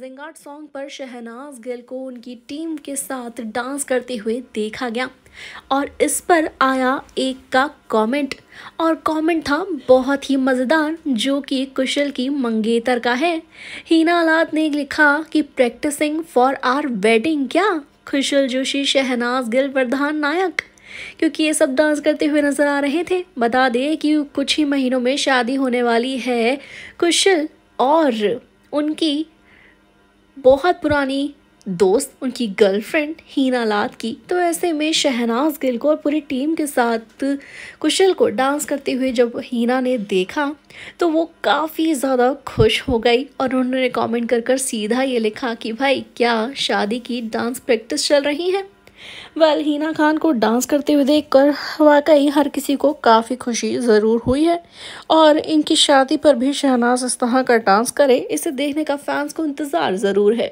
Zingaat song पर शहनाज गिल को उनकी टीम के साथ डांस करते हुए देखा गया और इस पर आया एक का कमेंट और कमेंट था बहुत ही मज़ेदार जो कि कुशल की मंगेतर का है हीना आलात ने लिखा कि प्रैक्टिसिंग फॉर आर वेडिंग क्या कुशल जोशी शहनाज गिल प्रधान नायक क्योंकि ये सब डांस करते हुए नज़र आ रहे थे बता दें कि कुछ ही महीनों में शादी होने वाली है कुशल और उनकी बहुत पुरानी दोस्त उनकी गर्लफ्रेंड हीना लाद की तो ऐसे में शहनाज गिल को और पूरी टीम के साथ कुशल को डांस करते हुए जब हीना ने देखा तो वो काफ़ी ज़्यादा खुश हो गई और उन्होंने कमेंट कर कर सीधा ये लिखा कि भाई क्या शादी की डांस प्रैक्टिस चल रही है वेल हीना खान को डांस करते हुए देखकर वाकई हर किसी को काफ़ी खुशी ज़रूर हुई है और इनकी शादी पर भी शहनाज इस्तहा का डांस करे इसे देखने का फैंस को इंतज़ार ज़रूर है